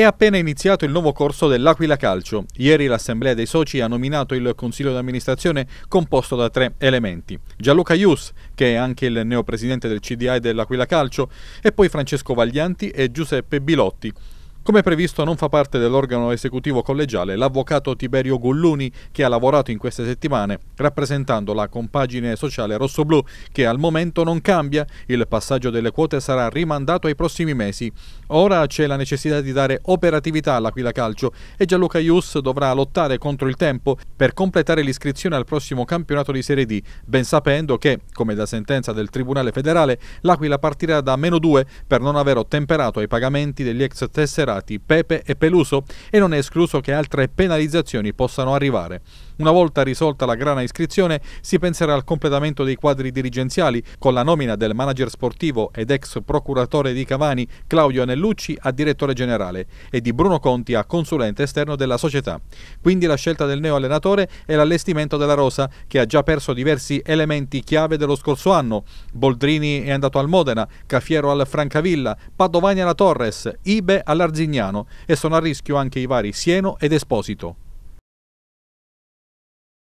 È appena iniziato il nuovo corso dell'Aquila Calcio. Ieri l'assemblea dei soci ha nominato il consiglio d'amministrazione composto da tre elementi. Gianluca Ius, che è anche il neopresidente del CDI dell'Aquila Calcio, e poi Francesco Vaglianti e Giuseppe Bilotti, come previsto non fa parte dell'organo esecutivo collegiale l'avvocato Tiberio Gulluni che ha lavorato in queste settimane rappresentando la compagine sociale rossoblù che al momento non cambia, il passaggio delle quote sarà rimandato ai prossimi mesi. Ora c'è la necessità di dare operatività all'Aquila Calcio e Gianluca Ius dovrà lottare contro il tempo per completare l'iscrizione al prossimo campionato di Serie D, ben sapendo che, come da sentenza del Tribunale federale, l'Aquila partirà da meno 2 per non aver ottemperato ai pagamenti degli ex tesserati carcerati Pepe e Peluso e non è escluso che altre penalizzazioni possano arrivare. Una volta risolta la grana iscrizione si penserà al completamento dei quadri dirigenziali con la nomina del manager sportivo ed ex procuratore di Cavani Claudio Anellucci a direttore generale e di Bruno Conti a consulente esterno della società. Quindi la scelta del neo allenatore è l'allestimento della rosa che ha già perso diversi elementi chiave dello scorso anno. Boldrini è andato al Modena, Cafiero al Francavilla, Padovani alla Torres, Ibe all'Arzini. Marzignano e sono a rischio anche i vari Sieno ed Esposito.